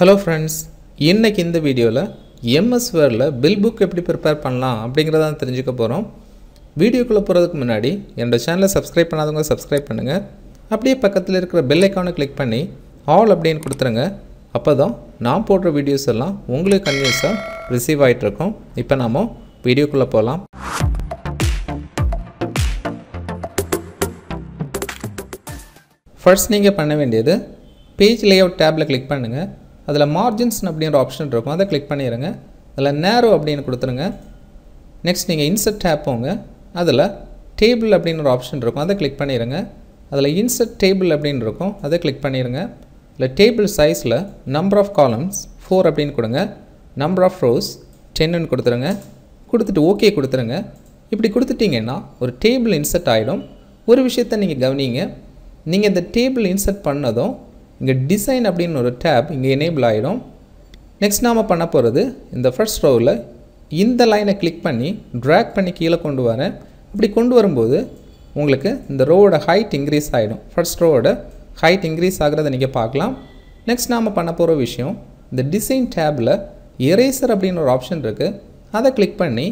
Hello friends இன்றைக்கி இந்த வீடியோவில் எம்எஸ் வேர்டில் பில் புக் எப்படி ப்ரிப்பேர் பண்ணலாம் அப்படிங்கிறத தெரிஞ்சுக்க போகிறோம் வீடியோக்குள்ளே போகிறதுக்கு முன்னாடி என்னோடய சேனலை சப்ஸ்கிரைப் பண்ணாதவங்க சப்ஸ்கிரைப் பண்ணுங்கள் அப்படியே பக்கத்தில் இருக்கிற பெல் ஐக்கானை கிளிக் பண்ணி ஆல் அப்படின்னு கொடுத்துருங்க அப்போ தான் நான் போடுற வீடியோஸ் எல்லாம் உங்களுக்கு கன்வியூஸாக ரிசீவ் ஆகிட்ருக்கோம் இப்போ நாம் வீடியோக்குள்ளே போகலாம் ஃபர்ஸ்ட் நீங்கள் பண்ண வேண்டியது பேஜ் லேஅவுட் டேப்பில் கிளிக் பண்ணுங்கள் அதில் மார்ஜின்ஸ் அப்படின்ற ஆப்ஷன் இருக்கும் அதை கிளிக் பண்ணிடுங்க அதில் நேரோ அப்படின்னு கொடுத்துருங்க நெக்ஸ்ட் நீங்கள் இன்சர்ட் ஆப் போங்க அதில் டேபிள் அப்படின்னு ஒரு ஆப்ஷன் இருக்கும் அதை கிளிக் பண்ணிடுங்க அதில் இன்சர்ட் டேபிள் அப்படின்னு இருக்கும் அதை கிளிக் பண்ணிடுங்க இல்லை டேபிள் சைஸில் நம்பர் ஆஃப் காலம்ஸ் ஃபோர் அப்படின்னு கொடுங்க நம்பர் ஆஃப் ரோஸ் டென்னுன்னு கொடுத்துருங்க கொடுத்துட்டு ஓகே கொடுத்துருங்க இப்படி கொடுத்துட்டிங்கன்னா ஒரு டேபிள் இன்சர்ட் ஆகிடும் ஒரு விஷயத்த நீங்கள் கவனிங்க நீங்கள் இந்த டேபிள் இன்சர்ட் பண்ணதும் இங்கே டிசைன் அப்படின்னு ஒரு டேப் இங்கே எனேபிள் ஆகிடும் நெக்ஸ்ட் நாம் பண்ண போகிறது இந்த ஃபர்ஸ்ட் ரோவில் இந்த லைனை கிளிக் பண்ணி ட்ராக் பண்ணி கீழே கொண்டு வரேன் அப்படி கொண்டு வரும்போது உங்களுக்கு இந்த ரோவோட ஹைட் இன்க்ரீஸ் ஆகிடும் ஃபர்ஸ்ட் ரோவோட ஹைட் இன்க்ரீஸ் ஆகிறத நீங்கள் பார்க்கலாம் நெக்ஸ்ட் நாம் பண்ண போகிற விஷயம் இந்த டிசைன் டேப்பில் எரேசர் அப்படின்னு ஒரு ஆப்ஷன் இருக்குது அதை கிளிக் பண்ணி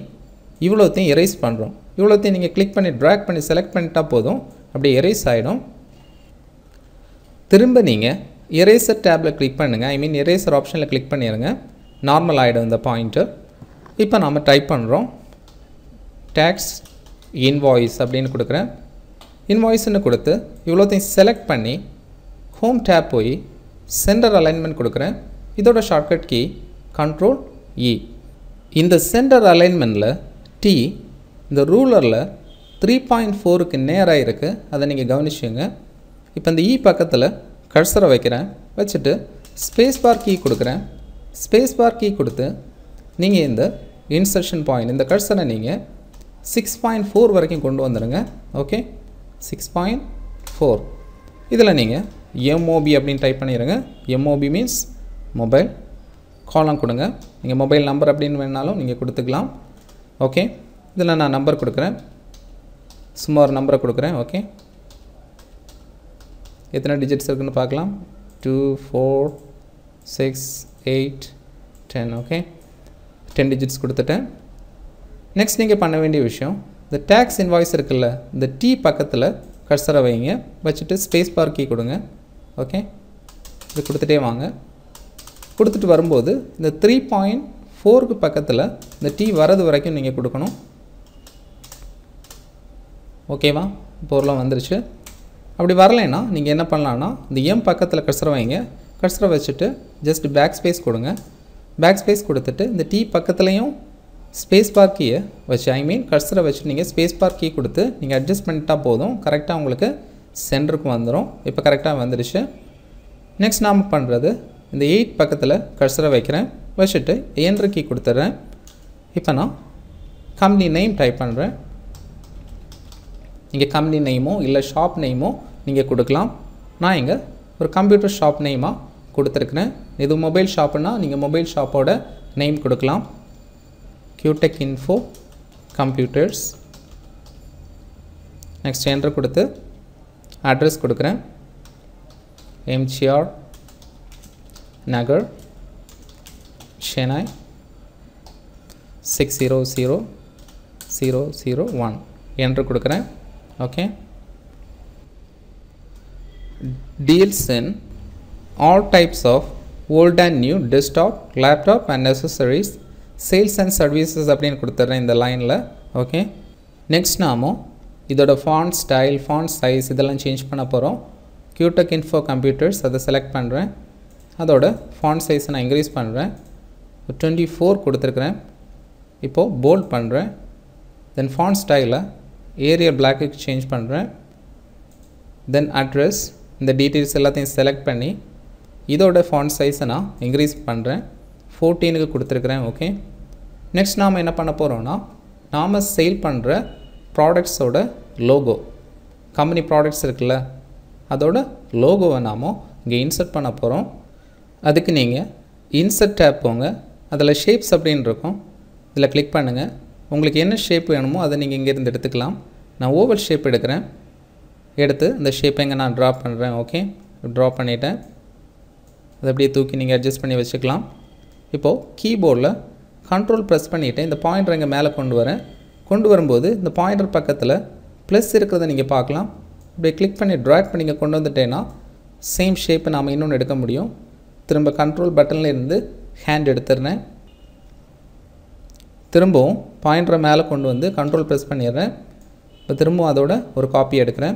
இவ்வளோத்தையும் எரேஸ் பண்ணுறோம் இவ்வளோத்தையும் நீங்கள் கிளிக் பண்ணி ட்ராக் பண்ணி செலக்ட் பண்ணிட்டா போதும் அப்படியே எரேஸ் ஆகிடும் திரும்ப நீங்கள் எரேசர் டேப்பில் கிளிக் பண்ணுங்கள் ஐ மீன் எரேசர் ஆப்ஷனில் கிளிக் பண்ணிடுங்க நார்மல் ஆகிடும் இந்த பாயிண்ட்டு இப்போ நாம் டைப் பண்ணுறோம் டேக்ஸ் இன்வாய்ஸ் அப்படின்னு கொடுக்குறேன் இன்வாய்ஸ்ன்னு கொடுத்து இவ்வளோத்தையும் செலக்ட் பண்ணி ஹோம் டேப் போய் சென்டர் அலைன்மெண்ட் கொடுக்குறேன் இதோட ஷார்ட்கட் கீ கண்ட்ரோல் இ இந்த சென்டர் அலைன்மெண்ட்டில் டி இந்த ரூலரில் த்ரீ பாயிண்ட் ஃபோருக்கு நேராக இருக்குது அதை நீங்கள் கவனிச்சுங்க இப்போ இந்த இ e பக்கத்தில் கர்சரை வைக்கிறேன் வச்சுட்டு ஸ்பேஸ் பார் கீ கொடுக்குறேன் ஸ்பேஸ் பார் கீ கொடுத்து நீங்கள் இந்த இன்சர்ஷன் பாயிண்ட் இந்த கர்சரை நீங்கள் சிக்ஸ் பாயிண்ட் ஃபோர் வரைக்கும் கொண்டு வந்துடுங்க ஓகே சிக்ஸ் பாயிண்ட் ஃபோர் இதில் நீங்கள் எம்ஓபி அப்படின்னு டைப் பண்ணிடுங்க எம்ஓபி மீன்ஸ் மொபைல் காலம் கொடுங்க நீங்கள் மொபைல் நம்பர் அப்படின்னு வேணாலும் நீங்கள் கொடுத்துக்கலாம் ஓகே இதில் நான் நம்பர் கொடுக்குறேன் சும்மா ஒரு நம்பரை கொடுக்குறேன் ஓகே எத்தனை டிஜிட்ஸ் இருக்குன்னு பார்க்கலாம் two four six eight ten okay ten digits கொடுத்துட்டேன் நெக்ஸ்ட் நீங்கள் பண்ண வேண்டிய விஷயம் இந்த டேக்ஸ் இன்வாய்ஸ் இருக்குல்ல இந்த டீ பக்கத்தில் கர்சரை வைங்க வச்சுட்டு ஸ்பேஸ் பார்க்கி கொடுங்க ஓகே இது கொடுத்துட்டே வாங்க கொடுத்துட்டு வரும்போது இந்த த்ரீ பாயிண்ட் ஃபோருக்கு பக்கத்தில் இந்த டீ வரது வரைக்கும் நீங்கள் கொடுக்கணும் ஓகேவா பொருளாக வந்துருச்சு அப்படி வரலைன்னா நீங்கள் என்ன பண்ணலான்னா இந்த எம் பக்கத்தில் கர்சரை வைங்க கர்சரை வச்சுட்டு ஜஸ்ட் பேக் ஸ்பேஸ் கொடுங்க பேக் ஸ்பேஸ் கொடுத்துட்டு இந்த டி பக்கத்துலேயும் ஸ்பேஸ் பார் கீயை வச்சு ஐ மீன் கர்சரை வச்சு நீங்கள் ஸ்பேஸ் பார் கீ கொடுத்து நீங்கள் அட்ஜஸ்ட் பண்ணிட்டால் போதும் கரெக்டாக உங்களுக்கு சென்டருக்கு வந்துடும் இப்போ கரெக்டாக வந்துடுச்சு நெக்ஸ்ட் நாம் பண்ணுறது இந்த எயிட் பக்கத்தில் கர்சரை வைக்கிறேன் வச்சுட்டு என்ட்ரு கீ கொடுத்துட்றேன் இப்போ நான் கம்பெனி நேம் டைப் பண்ணுறேன் நீங்கள் கம்பெனி நேமோ இல்லை ஷாப் நேமோ நீங்கள் கொடுக்கலாம் நான் இங்கே ஒரு கம்ப்யூட்டர் ஷாப் நேமாக கொடுத்துருக்குறேன் இது மொபைல் ஷாப்புன்னா நீங்கள் மொபைல் ஷாப்போட நேம் கொடுக்கலாம் Qtech Info Computers next enter கொடுத்து அட்ரஸ் கொடுக்குறேன் MGR Nagar Chennai six zero zero zero zero one என்று கொடுக்குறேன் okay deals in all types of old and new desktop laptop and necessaries sales and services அப்படின்னு கொடுத்துட்றேன் இந்த லைனில் ஓகே நெக்ஸ்ட் நாமும் இதோட ஃபாண்ட் ஸ்டைல் ஃபாண்ட் சைஸ் இதெல்லாம் சேஞ்ச் பண்ண போகிறோம் கியூடெக் இன்ஃபோ கம்ப்யூட்டர்ஸ் அதை செலக்ட் பண்ணுறேன் அதோட ஃபாண்ட் சைஸை நான் இன்க்ரீஸ் பண்ணுறேன் டுவெண்ட்டி ஃபோர் கொடுத்துருக்குறேன் இப்போது போல்ட் பண்ணுறேன் தென் ஃபாண்ட் ஸ்டைலை ஏரியா பிளாக்குக்கு சேஞ்ச் பண்ணுறேன் தென் அட்ரஸ் இந்த டீட்டெயில்ஸ் எல்லாத்தையும் செலக்ட் பண்ணி இதோட ஃபாண்ட் சைஸை நான் இன்க்ரீஸ் பண்ணுறேன் ஃபோர்டீனுக்கு கொடுத்துருக்குறேன் ஓகே நெக்ஸ்ட் நாம் என்ன பண்ண போகிறோன்னா நாம் சேல் பண்ணுற ப்ராடக்ட்ஸோட லோகோ கம்பெனி ப்ராடக்ட்ஸ் இருக்குல்ல அதோட லோகோவை நாம் இங்கே இன்சர்ட் பண்ண போகிறோம் அதுக்கு நீங்கள் இன்சர்ட் டேப் போங்க அதில் ஷேப்ஸ் அப்படின்னு இருக்கும் இதில் கிளிக் பண்ணுங்கள் உங்களுக்கு என்ன ஷேப் வேணுமோ அதை நீங்கள் இங்கேருந்து எடுத்துக்கலாம் நான் ஓவல் ஷேப் எடுக்கிறேன் எடுத்து இந்த ஷேப்பை இங்கே நான் ட்ரா பண்ணுறேன் ஓகே ட்ரா பண்ணிவிட்டேன் அதை அப்படியே தூக்கி நீங்கள் அட்ஜஸ்ட் பண்ணி வச்சுக்கலாம் இப்போது கீபோர்டில் கண்ட்ரோல் ப்ரெஸ் பண்ணிவிட்டு இந்த பாயிண்டர் இங்கே மேலே கொண்டு வரேன் கொண்டு வரும்போது இந்த பாயிண்டர் பக்கத்தில் ப்ளஸ் இருக்கிறத நீங்கள் பார்க்கலாம் இப்படி கிளிக் பண்ணி ட்ராக் பண்ணி நீங்கள் கொண்டு வந்துட்டேன்னா சேம் ஷேப்பை நாம் இன்னொன்று எடுக்க முடியும் திரும்ப கண்ட்ரோல் பட்டனில் இருந்து ஹேண்ட் எடுத்துடுறேன் திரும்பவும் பாயிண்டரை மேலே கொண்டு வந்து கண்ட்ரோல் ப்ரெஸ் பண்ணிடுறேன் இப்போ திரும்பவும் அதோட ஒரு காப்பி எடுக்கிறேன்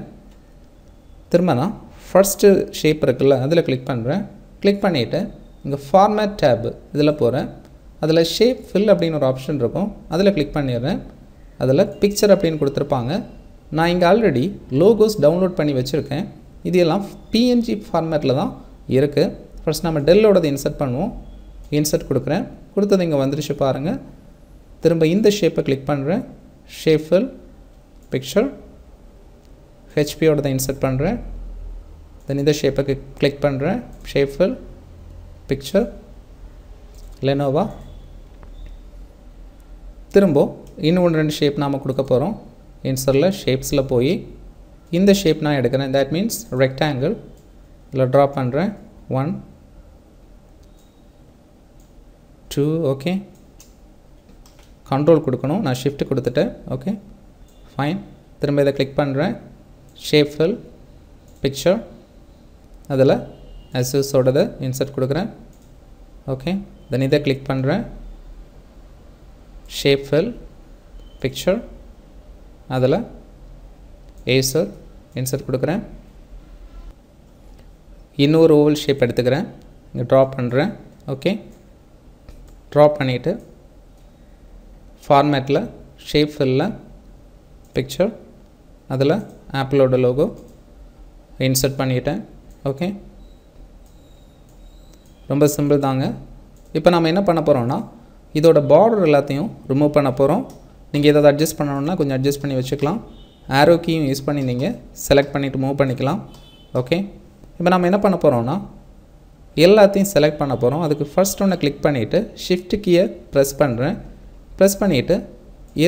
திரும்ப நான் ஃபர்ஸ்ட்டு ஷேப் இருக்குல்ல அதில் கிளிக் பண்ணுறேன் கிளிக் பண்ணிவிட்டு இங்கே ஃபார்மேட் டேப் இதில் போகிறேன் அதில் ஷேப் ஃபில் அப்படின்னு ஒரு ஆப்ஷன் இருக்கும் அதில் கிளிக் பண்ணிடுறேன் அதில் பிக்சர் அப்படின்னு கொடுத்துருப்பாங்க நான் இங்கே ஆல்ரெடி லோகோஸ் டவுன்லோட் பண்ணி வச்சுருக்கேன் இது எல்லாம் பிஎன்ஜி ஃபார்மேட்டில் தான் இருக்குது ஃபர்ஸ்ட் நம்ம டெல்லோடது இன்சர்ட் பண்ணுவோம் இன்சர்ட் கொடுக்குறேன் கொடுத்தது இங்கே வந்துருச்சு பாருங்கள் திரும்ப இந்த ஷேப்பை கிளிக் பண்ணுறேன் ஷேஃபில் பிக்சர் ஹெச்பியோட தான் இன்சர்ட் பண்ணுறேன் தென் இந்த ஷேப்பை கிளிக் பண்ணுறேன் ஷேஃபில் பிக்சர் லெனோவா திரும்ப இன்னும் ஒன்று ரெண்டு ஷேப் நாம் கொடுக்க போகிறோம் இன்சரில் ஷேப்ஸில் போய் இந்த ஷேப் நான் எடுக்கிறேன் தட் மீன்ஸ் ரெக்டாங்கிள் இதில் ட்ரா பண்ணுறேன் ஒன் டூ ஓகே கண்ட்ரோல் கொடுக்கணும் நான் ஷிஃப்ட் கொடுத்துட்டேன் ஓகே ஃபைன் திரும்ப இதை கிளிக் பண்ணுறேன் ஷேப் பிக்சர் அதில் அசூஸோடதை இன்சர்ட் கொடுக்குறேன் ஓகே தென் இதை கிளிக் பண்ணுறேன் ஷேப் பிக்சர் அதில் ஏசர் இன்சர்ட் கொடுக்குறேன் இன்னொரு ஓவல் ஷேப் எடுத்துக்கிறேன் இங்கே ட்ரா பண்ணுறேன் ஓகே ட்ரா பண்ணிவிட்டு ஃபார்மேட்டில் ஷேப் ஃபில்லில் பிக்சர் அதில் ஆப்பிளோட லோகோ இன்சர்ட் பண்ணிட்டேன் ஓகே ரொம்ப சிம்பிள் தாங்க இப்போ நம்ம என்ன பண்ண போகிறோம்னா இதோட பார்டர் எல்லாத்தையும் ரிமூவ் பண்ண போகிறோம் நீங்கள் ஏதாவது அட்ஜஸ்ட் பண்ணணுன்னா கொஞ்சம் அட்ஜஸ்ட் பண்ணி வச்சுக்கலாம் ஆரோ கீயும் யூஸ் பண்ணி நீங்கள் செலக்ட் பண்ணிவிட்டு மூவ் பண்ணிக்கலாம் ஓகே இப்போ நம்ம என்ன பண்ண போகிறோம்னா எல்லாத்தையும் செலக்ட் பண்ண போகிறோம் அதுக்கு ஃபர்ஸ்ட் ஒன்று கிளிக் பண்ணிவிட்டு ஷிஃப்ட் கீயை ப்ரெஸ் பண்ணுறேன் ப்ரெஸ் பண்ணிவிட்டு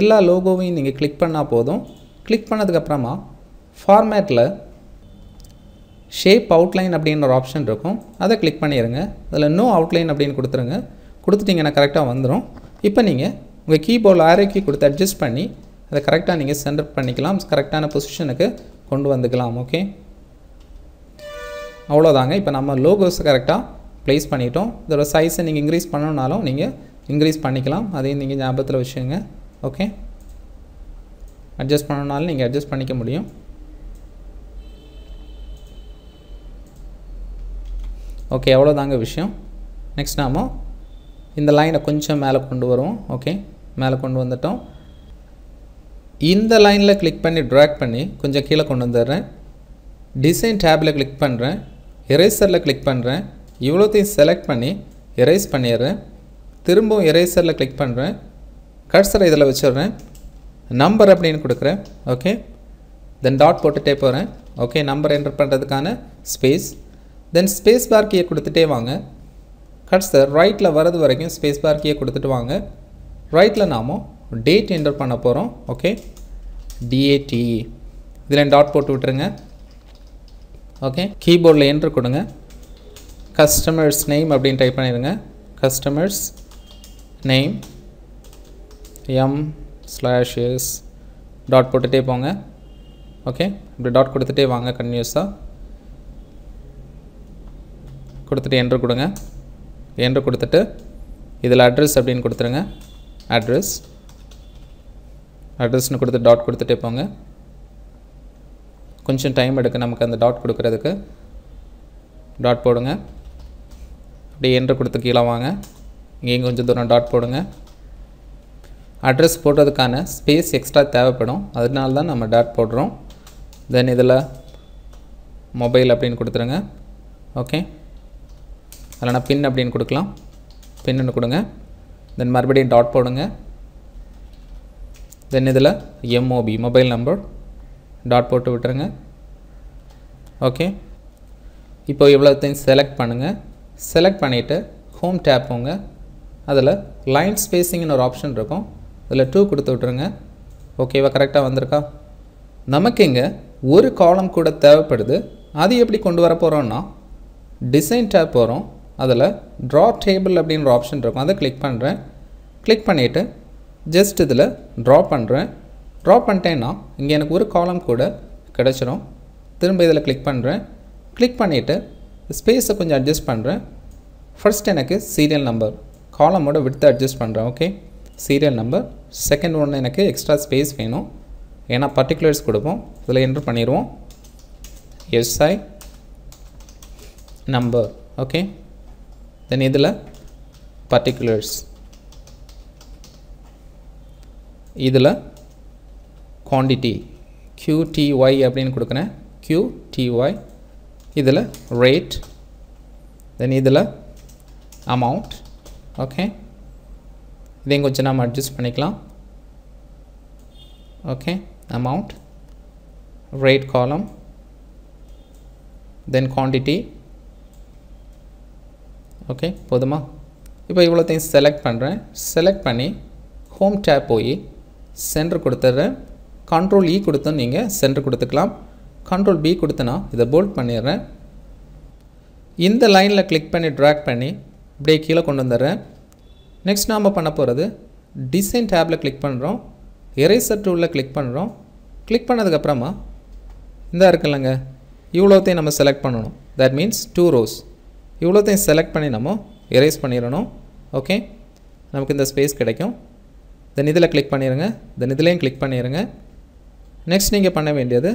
எல்லா லோகோவையும் நீங்கள் கிளிக் பண்ணால் போதும் கிளிக் பண்ணதுக்கப்புறமா ஃபார்மேட்டில் ஷேப் அவுட்லைன் அப்படின்னு ஒரு ஆப்ஷன் இருக்கும் அதை கிளிக் பண்ணிடுங்க அதில் நோ அவுட்லைன் அப்படின்னு கொடுத்துருங்க கொடுத்துட்டிங்கன்னா கரெக்டாக வந்துடும் இப்போ நீங்கள் உங்கள் கீபோர்டில் ஆரோக்கி கொடுத்து அட்ஜஸ்ட் பண்ணி அதை கரெக்டாக நீங்கள் சென்டர் பண்ணிக்கலாம் கரெக்டான பொசிஷனுக்கு கொண்டு வந்துக்கலாம் ஓகே அவ்வளோதாங்க இப்போ நம்ம லோகோஸை கரெக்டாக ப்ளேஸ் பண்ணிட்டோம் இதோட சைஸை நீங்கள் இன்க்ரீஸ் பண்ணணுனாலும் நீங்கள் இன்க்ரீஸ் பண்ணிக்கலாம் அதையும் நீங்கள் ஞாபகத்தில் வச்சுக்கோங்க ஓகே அட்ஜஸ்ட் பண்ணனாலும் நீங்கள் அட்ஜஸ்ட் பண்ணிக்க முடியும் ஓகே எவ்வளோதாங்க விஷயம் நெக்ஸ்ட் நாம் இந்த லைனை கொஞ்சம் மேலே கொண்டு வருவோம் ஓகே மேலே கொண்டு வந்துட்டோம் இந்த லைனில் கிளிக் பண்ணி ட்ராக் பண்ணி கொஞ்சம் கீழே கொண்டு வந்துடுறேன் டிசைன் டேப்பில் கிளிக் பண்ணுறேன் எரேசரில் கிளிக் பண்ணுறேன் இவ்வளோத்தையும் செலக்ட் பண்ணி எரேஸ் பண்ணிடுறேன் திரும்பவும் எரேசரில் கிளிக் பண்ணுறேன் கர்சரை இதில் வச்சிடுறேன் நம்பர் அப்படின்னு கொடுக்குறேன் ஓகே தென் டாட் போட்டுகிட்டே போகிறேன் ஓகே நம்பர் என்டர் பண்ணுறதுக்கான ஸ்பேஸ் தென் ஸ்பேஸ் பார் கீயை கொடுத்துட்டே வாங்க கர்சர் ரைட்டில் வரது வரைக்கும் ஸ்பேஸ் பார் கீயை கொடுத்துட்டு வாங்க ரைட்டில் நாமும் டேட் என்டர் பண்ண போகிறோம் ஓகே டிஏடி e. இதில் டாட் போட்டு விட்டுருங்க ஓகே கீபோர்டில் என்ட்ரு கொடுங்க கஸ்டமர்ஸ் நேம் அப்படின்னு டைப் பண்ணிடுங்க customers name M slash is dot போட்டுகிட்டே போங்க ஓகே இப்படி டாட் கொடுத்துட்டே வாங்க கன்யூஸாக கொடுத்துட்டு என்ட்ரு கொடுங்க என்ட்ரு கொடுத்துட்டு இதில் அட்ரஸ் அப்படின்னு கொடுத்துருங்க அட்ரஸ் அட்ரஸ்னு கொடுத்து டாட் கொடுத்துட்டே போங்க கொஞ்சம் டைம் எடுக்க நமக்கு அந்த டாட் கொடுக்குறதுக்கு டாட் போடுங்க அப்படியே என்ட்ரு கொடுத்து கீழே வாங்க இங்கேயும் கொஞ்சம் தூரம் டாட் போடுங்க அட்ரஸ் போடுறதுக்கான ஸ்பேஸ் எக்ஸ்ட்ரா தேவைப்படும் அதனால தான் நம்ம டாட் போடுறோம் தென் இதில் மொபைல் அப்படின்னு கொடுத்துருங்க ஓகே அதனால் பின் அப்படின்னு கொடுக்கலாம் பின்னு கொடுங்க தென் மறுபடியும் டாட் போடுங்க தென் இதில் எம்ஓபி மொபைல் நம்பர் டாட் போட்டு விட்டுருங்க ஓகே இப்போ இவ்வளோத்தையும் செலக்ட் பண்ணுங்கள் செலக்ட் பண்ணிவிட்டு ஹோம் டேப் போங்க அதில் லைன் ஸ்பேஸிங்னு ஒரு ஆப்ஷன் இருக்கும் அதில் டூ கொடுத்து விட்ருங்க ஓகேவா கரெக்டாக வந்திருக்கா நமக்கு இங்கே ஒரு காலம் கூட தேவைப்படுது அது எப்படி கொண்டு வர போகிறோன்னா டிசைன் டேப் போகிறோம் அதில் ட்ரா டேபிள் அப்படின்ற ஆப்ஷன் இருக்கும் அதை கிளிக் பண்ணுறேன் கிளிக் பண்ணிவிட்டு ஜஸ்ட் இதில் ட்ரா பண்ணுறேன் ட்ரா பண்ணிட்டேன்னா இங்கே எனக்கு ஒரு காலம் கூட கிடச்சிரும் திரும்ப இதில் கிளிக் பண்ணுறேன் கிளிக் பண்ணிவிட்டு ஸ்பேஸை கொஞ்சம் அட்ஜஸ்ட் பண்ணுறேன் ஃபர்ஸ்ட் எனக்கு சீரியல் நம்பர் காலமோட விடுத்து அட்ஜஸ்ட் பண்ணுறேன் ஓகே சீரியல் நம்பர் செகண்ட் ஒன்று எனக்கு எக்ஸ்ட்ரா ஸ்பேஸ் வேணும் ஏன்னா பர்டிகுலர்ஸ் கொடுப்போம் இதில் என்ட்ரு பண்ணிடுவோம் எஸ்ஐ நம்பர் ஓகே தென் இதில் பர்டிகுலர்ஸ் இதில் குவான்டிட்டி க்யூடிஒய் அப்படின்னு கொடுக்குறேன் க்யூடிஒய் இதில் ரேட் தென் இதில் அமௌண்ட் ஓகே இதையும் கொஞ்சம் நம்ம அட்ஜஸ்ட் பண்ணிக்கலாம் ஓகே அமௌண்ட் ரைட் காலம் தென் குவான்டிட்டி ஓகே போதுமா இப்போ இவ்வளோத்தையும் செலக்ட் பண்ணுறேன் செலக்ட் பண்ணி ஹோம் டேப் போய் சென்டர் கொடுத்துட்றேன் கண்ட்ரோல் இ e கொடுத்து நீங்கள் சென்டர் கொடுத்துக்கலாம் கண்ட்ரோல் பி கொடுத்துனா இதை போல்ட் பண்ணிடுறேன் இந்த லைனில் கிளிக் பண்ணி ட்ராக் பண்ணி அப்படியே கீழே கொண்டு வந்துடுறேன் நெக்ஸ்ட் நாம் பண்ண போகிறது டிசைன் டேப்பில் கிளிக் பண்ணுறோம் எரேசர் டூலில் கிளிக் பண்ணுறோம் கிளிக் பண்ணதுக்கப்புறமா இந்த இருக்குல்லங்க இவ்வளோத்தையும் நம்ம செலக்ட் பண்ணணும் தட் மீன்ஸ் டூ ரோஸ் இவ்வளோத்தையும் செலக்ட் பண்ணி நம்ம எரேஸ் பண்ணிடணும் ஓகே நமக்கு இந்த ஸ்பேஸ் கிடைக்கும் தென் இதில் கிளிக் பண்ணிடுங்க தென் நிதிலையும் கிளிக் பண்ணிடுங்க நெக்ஸ்ட் நீங்கள் பண்ண வேண்டியது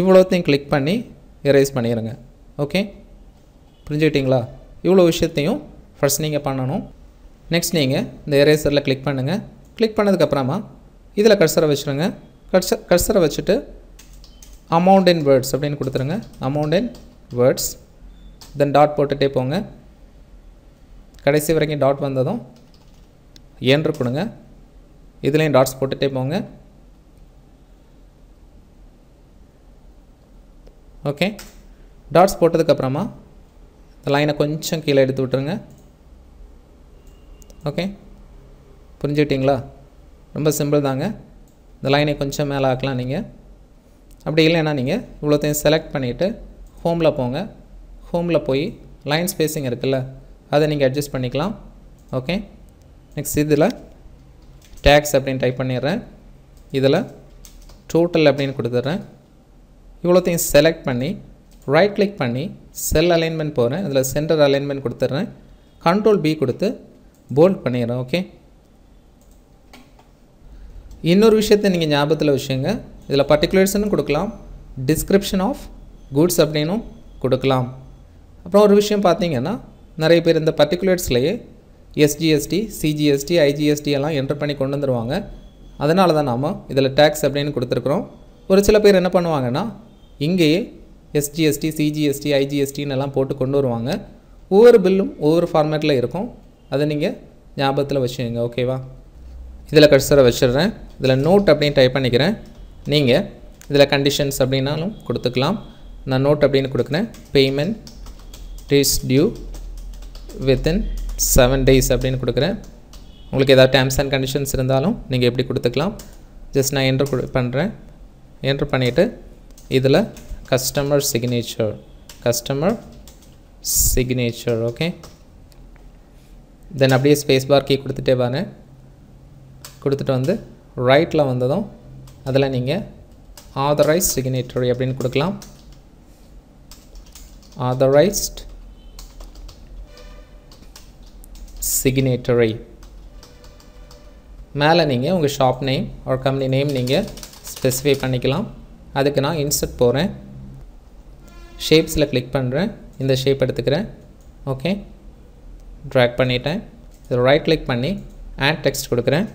இவ்வளோத்தையும் கிளிக் பண்ணி எரேஸ் பண்ணிடுங்க ஓகே புரிஞ்சுக்கிட்டீங்களா இவ்வளோ விஷயத்தையும் ஃபர்ஸ்ட் நீங்கள் பண்ணணும் நெக்ஸ்ட் நீங்கள் இந்த எரேசரில் கிளிக் பண்ணுங்கள் கிளிக் பண்ணதுக்கப்புறமா இதில் கர்சரை வச்சுருங்க கர்சர் கர்சரை வச்சுட்டு அமௌண்ட் இன் வேர்ட்ஸ் அப்படின்னு கொடுத்துருங்க amount in words then dot போட்டுகிட்டே போங்க கடைசி வரைக்கும் டாட் வந்ததும் ஏன்று கொடுங்க இதுலேயும் டாட்ஸ் போட்டுகிட்டே போங்க ஓகே டாட்ஸ் போட்டதுக்கப்புறமா இந்த லைனை கொஞ்சம் கீழே எடுத்து விட்ருங்க ஓகே புரிஞ்சுக்கிட்டிங்களா ரொம்ப சிம்பிள் தாங்க இந்த லைனை கொஞ்சம் மேலே ஆக்கலாம் நீங்கள் அப்படி இல்லைன்னா நீங்கள் இவ்வளோத்தையும் செலக்ட் பண்ணிவிட்டு ஹோமில் போங்க ஹோமில் போய் லைன் ஸ்பேஸிங் இருக்குல்ல அதை நீங்கள் அட்ஜஸ்ட் பண்ணிக்கலாம் ஓகே நெக்ஸ்ட் இதில் டேக்ஸ் அப்படின்னு டைப் பண்ணிடுறேன் இதில் டோட்டல் அப்படின்னு கொடுத்துட்றேன் இவ்வளோத்தையும் செலக்ட் பண்ணி ரைட் கிளிக் பண்ணி செல் அலைன்மெண்ட் போகிறேன் அதில் சென்டர் அலைன்மெண்ட் கொடுத்துட்றேன் கண்ட்ரோல் பி கொடுத்து போல்ட் பண்ணிடுறேன் ஓகே இன்னொரு விஷயத்தை நீங்கள் ஞாபகத்தில் விஷயங்க இதில் பர்டிகுலர்ஸ்னு கொடுக்கலாம் டிஸ்கிரிப்ஷன் ஆஃப் குட்ஸ் அப்படின்னும் கொடுக்கலாம் அப்புறம் ஒரு விஷயம் பார்த்தீங்கன்னா நிறைய பேர் இந்த பர்டிகுலர்ஸ்லேயே எஸ்ஜிஎஸ்டி சிஜிஎஸ்டி ஐஜிஎஸ்டி எல்லாம் என்டர் பண்ணி கொண்டு வந்துடுவாங்க அதனால தான் நாம் இதில் டேக்ஸ் அப்படின்னு கொடுத்துருக்குறோம் ஒரு சில பேர் என்ன பண்ணுவாங்கன்னா இங்கேயே எஸ்ஜிஎஸ்டி சிஜிஎஸ்டி ஐஜிஎஸ்டின்னு எல்லாம் போட்டு கொண்டு வருவாங்க ஒவ்வொரு பில்லும் ஒவ்வொரு ஃபார்மேட்டில் இருக்கும் அதை நீங்கள் ஞாபகத்தில் வச்சுக்கோங்க ஓகேவா இதில் கர்சரை வச்சிடுறேன் இதில் நோட் அப்படின்னு டைப் பண்ணிக்கிறேன் நீங்கள் இதில் கண்டிஷன்ஸ் அப்படின்னாலும் கொடுத்துக்கலாம் நான் நோட் அப்படின்னு கொடுக்குறேன் payment is due within seven days அப்படின்னு கொடுக்குறேன் உங்களுக்கு ஏதாவது டேம்ஸ் அண்ட் கண்டிஷன்ஸ் இருந்தாலும் நீங்கள் எப்படி கொடுத்துக்கலாம் ஜஸ்ட் நான் என்ட்ரு கொடு பண்ணுறேன் என்ட்ரு பண்ணிவிட்டு இதில் customer signature customer signature okay தென் அப்படியே ஸ்பேஸ் பார் கீ கொடுத்துட்டே பாரு கொடுத்துட்டு வந்து ரைட்டில் வந்ததும் அதில் நீங்கள் ஆதரைஸ்ட் சிக்னேட்டரி அப்படின்னு கொடுக்கலாம் ஆதரைஸ்ட் சிக்னேட்டரி மேலே நீங்கள் உங்கள் ஷாப் நேம் ஒரு கம்பெனி நேம் நீங்கள் ஸ்பெசிஃபை பண்ணிக்கலாம் அதுக்கு நான் இன்சர்ட் போகிறேன் ஷேப்ஸில் கிளிக் பண்ணுறேன் இந்த ஷேப் எடுத்துக்கிறேன் ஓகே ட்ராக் பண்ணிட்டேன் இதில் ரைட் கிளிக் பண்ணி ஆட் டெக்ஸ்ட் கொடுக்குறேன்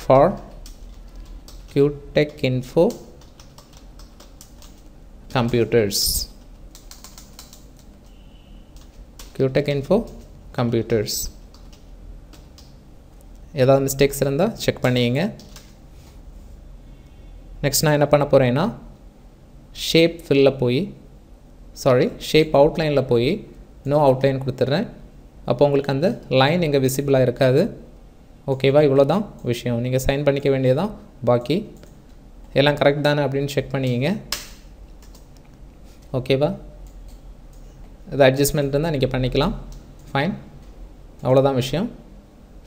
for Qtech Info Computers Qtech Info Computers ஏதாவது மிஸ்டேக்ஸ் இருந்தால் செக் பண்ணிங்க நெக்ஸ்ட் நான் என்ன பண்ண போகிறேன்னா ஷேப் ஃபில்லில் போய் சாரி ஷேப் அவுட்லைனில் போய் நோ அவுட்லைன் கொடுத்துட்றேன் அப்போ உங்களுக்கு அந்த லைன் இங்கே விசிபிளாக இருக்காது ஓகேவா இவ்வளோ தான் விஷயம் நீங்கள் சைன் பண்ணிக்க வேண்டியதான் பாக்கி எல்லாம் கரெக்ட் தானே அப்படின்னு செக் பண்ணிக்கிங்க ஓகேவா இது அட்ஜஸ்ட்மெண்ட் இருந்தால் நீங்கள் பண்ணிக்கலாம் ஃபைன் அவ்வளோதான் விஷயம்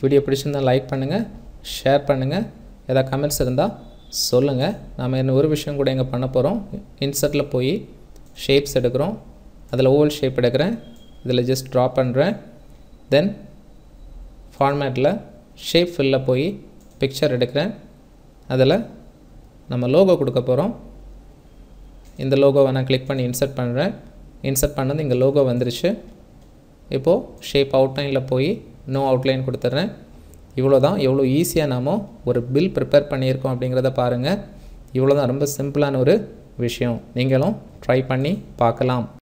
வீடியோ பிடிச்சிருந்தால் லைக் பண்ணுங்கள் ஷேர் பண்ணுங்கள் ஏதாவது கமெண்ட்ஸ் இருந்தால் சொல்லுங்கள் நாம் என்ன ஒரு விஷயம் கூட எங்கே பண்ண போகிறோம் இன்சர்ட்டில் போய் ஷேப்ஸ் எடுக்கிறோம் அதில் ஓவல் ஷேப் எடுக்கிறேன் இதில் ஜஸ்ட் ட்ரா பண்ணுறேன் தென் ஃபார்மேட்டில் ஷேப் ஃபில்லில் போய் பிக்சர் எடுக்கிறேன் அதில் நம்ம லோகோ கொடுக்க போகிறோம் இந்த லோகோவை நான் கிளிக் பண்ணி இன்சர்ட் பண்ணுறேன் இன்சர்ட் பண்ணது இங்கே லோகோ வந்துருச்சு இப்போது ஷேப் அவுட்லைனில் போய் நோ அவுட்லைன் கொடுத்துட்றேன் இவ்வளோ தான் எவ்வளோ ஈஸியாக நாம் ஒரு பில் ப்ரிப்பேர் பண்ணியிருக்கோம் அப்படிங்கிறத பாருங்கள் இவ்வளோ தான் ரொம்ப சிம்பிளான ஒரு விஷயம் நீங்களும் ட்ரை பண்ணி பார்க்கலாம்